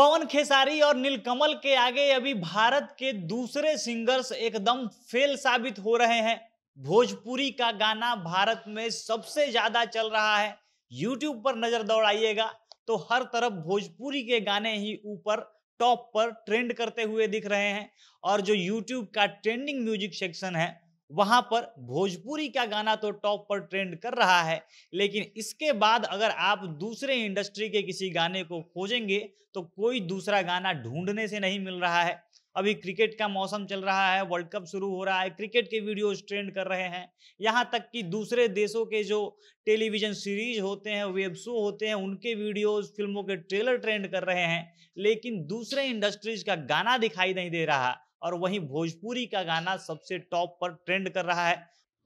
पवन खेसारी और नीलकमल के आगे अभी भारत के दूसरे सिंगर्स एकदम फेल साबित हो रहे हैं भोजपुरी का गाना भारत में सबसे ज्यादा चल रहा है यूट्यूब पर नजर दौड़ाइएगा तो हर तरफ भोजपुरी के गाने ही ऊपर टॉप पर ट्रेंड करते हुए दिख रहे हैं और जो यूट्यूब का ट्रेंडिंग म्यूजिक सेक्शन है वहां पर भोजपुरी का गाना तो टॉप पर ट्रेंड कर रहा है लेकिन इसके बाद अगर आप दूसरे इंडस्ट्री के किसी गाने को खोजेंगे तो कोई दूसरा गाना ढूंढने से नहीं मिल रहा है अभी क्रिकेट का मौसम चल रहा है वर्ल्ड कप शुरू हो रहा है क्रिकेट के वीडियोस ट्रेंड कर रहे हैं यहाँ तक कि दूसरे देशों के जो टेलीविजन सीरीज होते हैं वेब शो होते हैं उनके वीडियोस फिल्मों के ट्रेलर ट्रेंड कर रहे हैं लेकिन दूसरे इंडस्ट्रीज का गाना दिखाई नहीं दे रहा और वहीं भोजपुरी का गाना सबसे टॉप पर ट्रेंड कर रहा है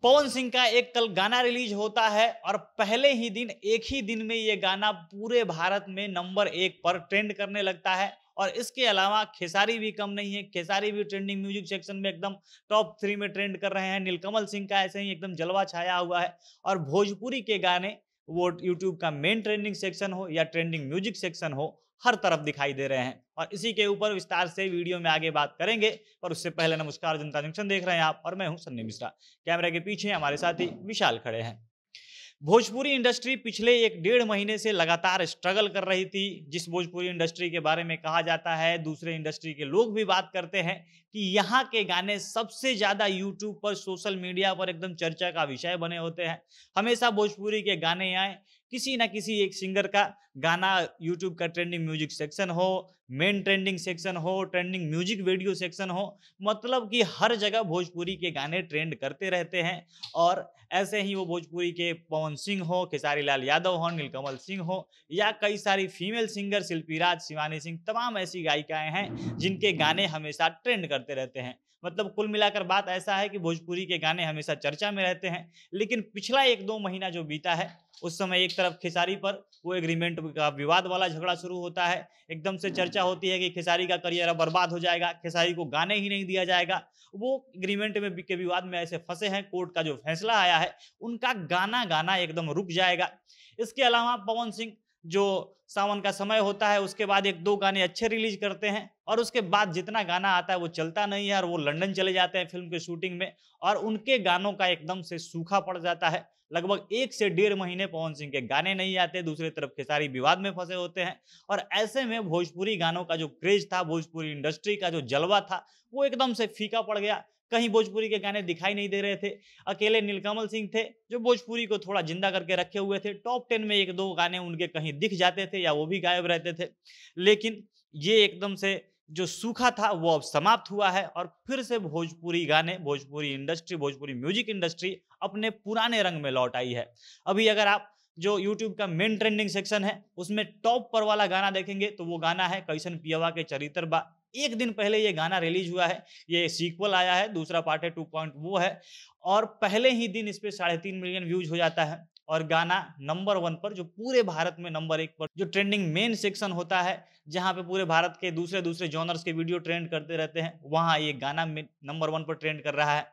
पवन सिंह का एक कल गाना रिलीज होता है और पहले ही दिन एक ही दिन में ये गाना पूरे भारत में नंबर एक पर ट्रेंड करने लगता है और इसके अलावा खेसारी भी कम नहीं है खेसारी भी ट्रेंडिंग म्यूजिक सेक्शन में एकदम टॉप थ्री में ट्रेंड कर रहे हैं नीलकमल सिंह का ऐसे ही एकदम जलवा छाया हुआ है और भोजपुरी के गाने वो यूट्यूब का मेन ट्रेंडिंग सेक्शन हो या ट्रेंडिंग म्यूजिक सेक्शन हो हर तरफ दिखाई दे रहे हैं और इसी के ऊपर विस्तार से वीडियो में आगे बात करेंगे पर उससे पहले नमस्कार जनता जंक्शन देख रहे हैं आप और मैं हूं सन्नी मिश्रा कैमरे के पीछे हमारे साथी विशाल खड़े हैं भोजपुरी इंडस्ट्री पिछले एक डेढ़ महीने से लगातार स्ट्रगल कर रही थी जिस भोजपुरी इंडस्ट्री के बारे में कहा जाता है दूसरे इंडस्ट्री के लोग भी बात करते हैं कि यहाँ के गाने सबसे ज़्यादा यूट्यूब पर सोशल मीडिया पर एकदम चर्चा का विषय बने होते हैं हमेशा भोजपुरी के गाने आए किसी ना किसी एक सिंगर का गाना यूट्यूब का ट्रेंडिंग म्यूजिक सेक्शन हो मेन ट्रेंडिंग सेक्शन हो ट्रेंडिंग म्यूजिक वीडियो सेक्शन हो मतलब कि हर जगह भोजपुरी के गाने ट्रेंड करते रहते हैं और ऐसे ही वो भोजपुरी के पवन सिंह हो खेसारी लाल यादव हो नीलकमल सिंह हो या कई सारी फीमेल सिंगर शिल्पी राज शिवानी सिंह तमाम ऐसी गायिकाएँ हैं जिनके गाने हमेशा ट्रेंड करते रहते हैं मतलब कुल मिलाकर बात ऐसा है कि भोजपुरी के गाने हमेशा चर्चा में रहते हैं लेकिन पिछला एक दो महीना जो बीता है उस समय एक तरफ खेसारी पर वो एग्रीमेंट का विवाद वाला झगड़ा शुरू होता है एकदम से चर्चा हम्म। होती है कि खेसारी का करियर अब बर्बाद हो जाएगा खेसारी को गाने ही नहीं दिया जाएगा वो एग्रीमेंट में के विवाद में ऐसे फंसे हैं कोर्ट का जो फैसला आया है उनका गाना गाना एकदम रुक जाएगा इसके अलावा पवन सिंह जो सावन का समय होता है उसके बाद एक दो गाने अच्छे रिलीज करते हैं और उसके बाद जितना गाना आता है वो चलता नहीं है और वो लंदन चले जाते हैं फिल्म के शूटिंग में और उनके गानों का एकदम से सूखा पड़ जाता है लगभग एक से डेढ़ महीने पवन सिंह के गाने नहीं आते दूसरे तरफ खेसारी विवाद में फंसे होते हैं और ऐसे में भोजपुरी गानों का जो क्रेज था भोजपुरी इंडस्ट्री का जो जलवा था वो एकदम से फीका पड़ गया कहीं भोजपुरी के गाने दिखाई नहीं दे रहे थे अकेले नीलकमल सिंह थे जो भोजपुरी को थोड़ा जिंदा करके रखे हुए थे टॉप टेन में एक दो गाने उनके कहीं दिख जाते थे या वो भी गायब रहते थे लेकिन ये एकदम से जो सूखा था वो अब समाप्त हुआ है और फिर से भोजपुरी गाने Bhojpuri industry Bhojpuri music industry अपने पुराने रंग में लौट आई है अभी अगर आप जो YouTube का मेन ट्रेंडिंग सेक्शन है उसमें टॉप पर वाला गाना देखेंगे तो वो गाना है कैसन पियावा के चरित्र बा एक दिन पहले ये गाना रिलीज हुआ है ये सीक्वल आया है दूसरा पार्ट है टू पॉइंट वो है और पहले ही दिन इस पर साढ़े तीन मिलियन व्यूज हो जाता है और गाना नंबर वन पर जो पूरे भारत में नंबर एक पर जो ट्रेंडिंग मेन सेक्शन होता है जहाँ पे पूरे भारत के दूसरे दूसरे जॉनर्स के वीडियो ट्रेंड करते रहते हैं वहाँ ये गाना नंबर वन पर ट्रेंड कर रहा है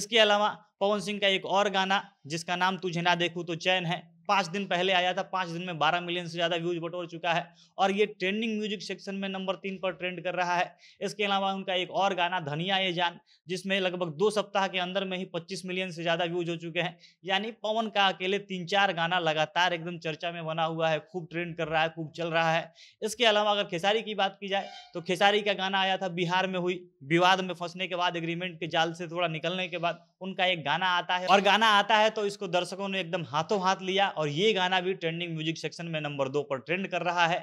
इसके अलावा पवन सिंह का एक और गाना जिसका नाम तुझे ना देखूँ तो चैन है पाँच दिन पहले आया था पाँच दिन में बारह मिलियन से ज़्यादा व्यूज बटोर चुका है और ये ट्रेंडिंग म्यूजिक सेक्शन में नंबर तीन पर ट्रेंड कर रहा है इसके अलावा उनका एक और गाना धनिया ये जान जिसमें लगभग दो सप्ताह के अंदर में ही पच्चीस मिलियन से ज़्यादा व्यूज हो चुके हैं यानी पवन का अकेले तीन चार गाना लगातार एकदम चर्चा में बना हुआ है खूब ट्रेंड कर रहा है खूब चल रहा है इसके अलावा अगर खेसारी की बात की जाए तो खेसारी का गाना आया था बिहार में हुई विवाद में फंसने के बाद एग्रीमेंट के जाल से थोड़ा निकलने के बाद उनका एक गाना आता है और गाना आता है तो इसको दर्शकों ने एकदम हाथों हाथ लिया और और ये गाना भी ट्रेंडिंग म्यूजिक सेक्शन में नंबर दो पर ट्रेंड कर रहा है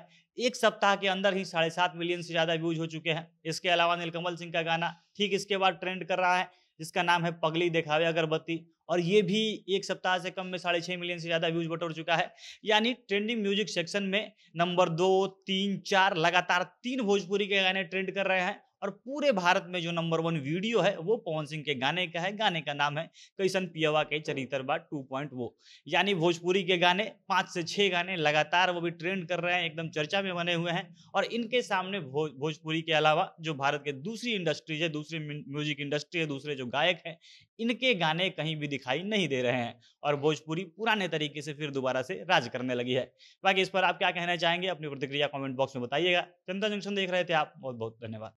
एक सप्ताह के अंदर ही साढ़े सात मिलियन से ज़्यादा व्यूज हो चुके हैं इसके अलावा नीलकमल सिंह का गाना ठीक इसके बाद ट्रेंड कर रहा है जिसका नाम है पगली देखावे अगरबत्ती और ये भी एक सप्ताह से कम में साढ़े छः मिलियन से ज़्यादा व्यूज बटोर चुका है यानी ट्रेंडिंग म्यूजिक सेक्शन में नंबर दो तीन चार लगातार तीन भोजपुरी के गाने ट्रेंड कर रहे हैं और पूरे भारत में जो नंबर वन वीडियो है वो पवन सिंह के गाने का है गाने का नाम है कैसन पियावा के चरित्र बा टू पॉइंट वो यानी भोजपुरी के गाने पाँच से छः गाने लगातार वो भी ट्रेंड कर रहे हैं एकदम चर्चा में बने हुए हैं और इनके सामने भोजपुरी के अलावा जो भारत के दूसरी इंडस्ट्रीज है दूसरी म्यूजिक इंडस्ट्री है दूसरे जो गायक हैं इनके गाने कहीं भी दिखाई नहीं दे रहे हैं और भोजपुरी पुराने तरीके से फिर दोबारा से राज करने लगी है बाकी इस पर आप क्या कहना चाहेंगे अपनी प्रतिक्रिया कमेंट बॉक्स में बताइएगा चंदा जंक्शन देख रहे थे आप बहुत बहुत धन्यवाद